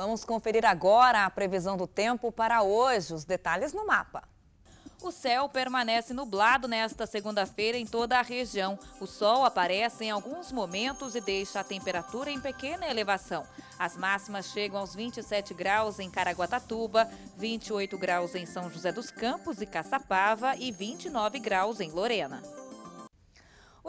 Vamos conferir agora a previsão do tempo para hoje, os detalhes no mapa. O céu permanece nublado nesta segunda-feira em toda a região. O sol aparece em alguns momentos e deixa a temperatura em pequena elevação. As máximas chegam aos 27 graus em Caraguatatuba, 28 graus em São José dos Campos e Caçapava e 29 graus em Lorena.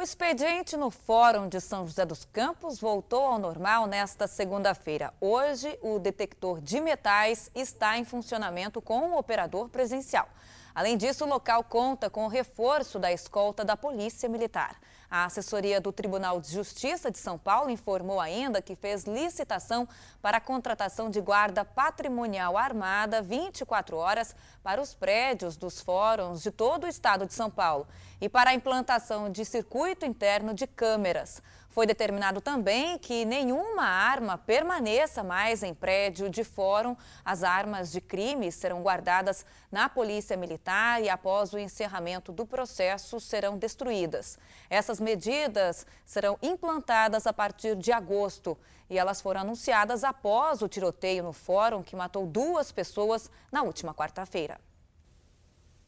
O expediente no Fórum de São José dos Campos voltou ao normal nesta segunda-feira. Hoje, o detector de metais está em funcionamento com o operador presencial. Além disso, o local conta com o reforço da escolta da Polícia Militar. A assessoria do Tribunal de Justiça de São Paulo informou ainda que fez licitação para a contratação de guarda patrimonial armada 24 horas para os prédios dos fóruns de todo o estado de São Paulo e para a implantação de circuito interno de câmeras. Foi determinado também que nenhuma arma permaneça mais em prédio de fórum. As armas de crime serão guardadas na Polícia Militar e, após o encerramento do processo, serão destruídas. Essas medidas serão implantadas a partir de agosto e elas foram anunciadas após o tiroteio no fórum que matou duas pessoas na última quarta-feira.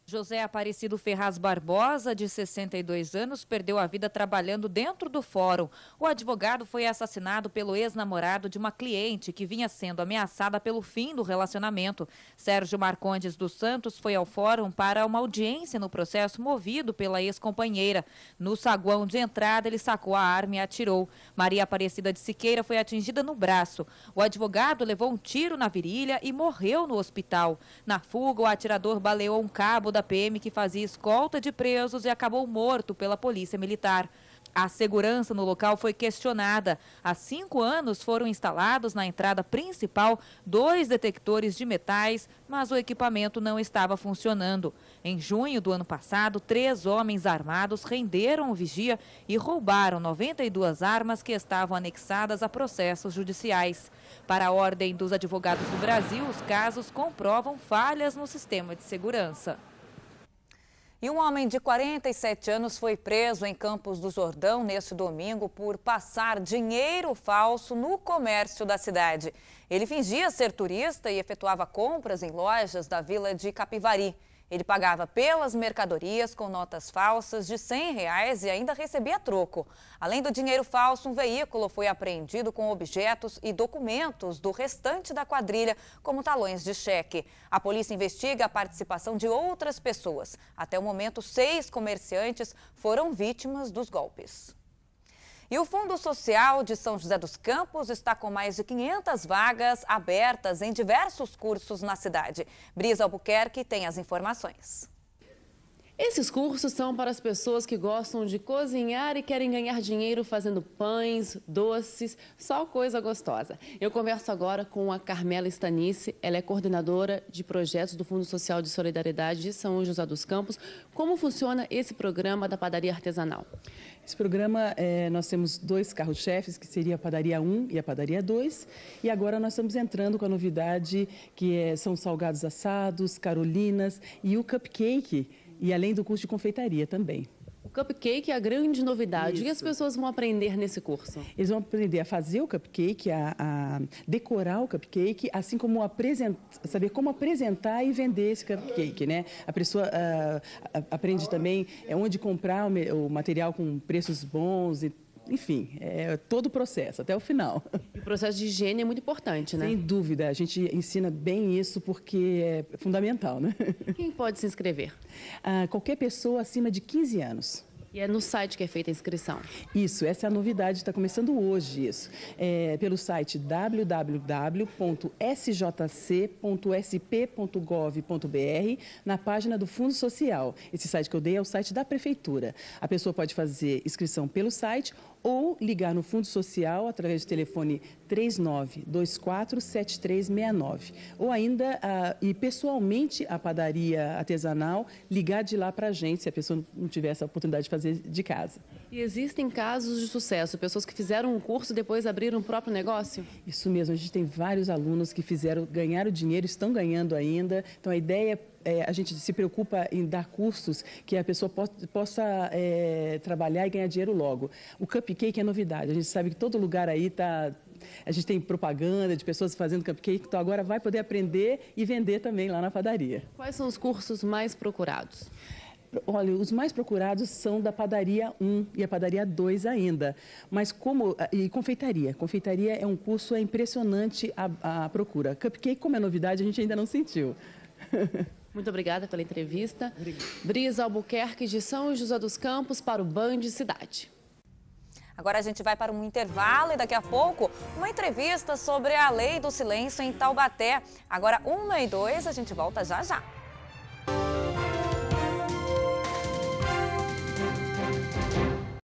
José Aparecido Ferraz Barbosa, de 62 anos, perdeu a vida trabalhando dentro do fórum. O advogado foi assassinado pelo ex-namorado de uma cliente que vinha sendo ameaçada pelo fim do relacionamento. Sérgio Marcondes dos Santos foi ao fórum para uma audiência no processo movido pela ex-companheira. No saguão de entrada, ele sacou a arma e atirou. Maria Aparecida de Siqueira foi atingida no braço. O advogado levou um tiro na virilha e morreu no hospital. Na fuga, o atirador baleou um cabo da PM que fazia escolta de presos e acabou morto pela polícia militar. A segurança no local foi questionada. Há cinco anos foram instalados na entrada principal dois detectores de metais, mas o equipamento não estava funcionando. Em junho do ano passado, três homens armados renderam o vigia e roubaram 92 armas que estavam anexadas a processos judiciais. Para a Ordem dos Advogados do Brasil, os casos comprovam falhas no sistema de segurança. E um homem de 47 anos foi preso em Campos do Jordão neste domingo por passar dinheiro falso no comércio da cidade. Ele fingia ser turista e efetuava compras em lojas da vila de Capivari. Ele pagava pelas mercadorias com notas falsas de R$ 100 reais e ainda recebia troco. Além do dinheiro falso, um veículo foi apreendido com objetos e documentos do restante da quadrilha, como talões de cheque. A polícia investiga a participação de outras pessoas. Até o momento, seis comerciantes foram vítimas dos golpes. E o Fundo Social de São José dos Campos está com mais de 500 vagas abertas em diversos cursos na cidade. Brisa Albuquerque tem as informações. Esses cursos são para as pessoas que gostam de cozinhar e querem ganhar dinheiro fazendo pães, doces, só coisa gostosa. Eu converso agora com a Carmela Stanice, ela é coordenadora de projetos do Fundo Social de Solidariedade de São José dos Campos. Como funciona esse programa da padaria artesanal? Esse programa, é, nós temos dois carros-chefes, que seria a padaria 1 e a padaria 2. E agora nós estamos entrando com a novidade que é, são salgados assados, carolinas e o cupcake e além do curso de confeitaria também. O cupcake é a grande novidade. Isso. O que as pessoas vão aprender nesse curso? Eles vão aprender a fazer o cupcake, a, a decorar o cupcake, assim como saber como apresentar e vender esse cupcake, né? A pessoa a, ah, a, aprende também é, onde comprar o, o material com preços bons, e, enfim, é todo o processo, até o final. O processo de higiene é muito importante, né? Sem dúvida, a gente ensina bem isso porque é fundamental, né? Quem pode se inscrever? Ah, qualquer pessoa acima de 15 anos. E é no site que é feita a inscrição? Isso, essa é a novidade, está começando hoje isso. É, pelo site www.sjc.sp.gov.br, na página do Fundo Social. Esse site que eu dei é o site da Prefeitura. A pessoa pode fazer inscrição pelo site ou ligar no Fundo Social através do telefone 39247369. Ou ainda e pessoalmente a padaria artesanal, ligar de lá para a gente, se a pessoa não tiver essa oportunidade de fazer fazer de casa. E existem casos de sucesso, pessoas que fizeram um curso e depois abriram o próprio negócio? Isso mesmo, a gente tem vários alunos que fizeram, ganharam dinheiro, estão ganhando ainda. Então a ideia é a gente se preocupa em dar cursos que a pessoa po possa é, trabalhar e ganhar dinheiro logo. O cupcake é novidade, a gente sabe que todo lugar aí está. A gente tem propaganda de pessoas fazendo cupcake, então agora vai poder aprender e vender também lá na padaria. Quais são os cursos mais procurados? Olha, os mais procurados são da padaria 1 e a padaria 2 ainda. Mas como. Ah, e confeitaria. Confeitaria é um curso, é impressionante a, a procura. Cupcake, como é novidade, a gente ainda não sentiu. Muito obrigada pela entrevista. Obrigada. Brisa Albuquerque, de São José dos Campos, para o Band Cidade. Agora a gente vai para um intervalo e daqui a pouco uma entrevista sobre a lei do silêncio em Taubaté. Agora, uma e dois, a gente volta já já.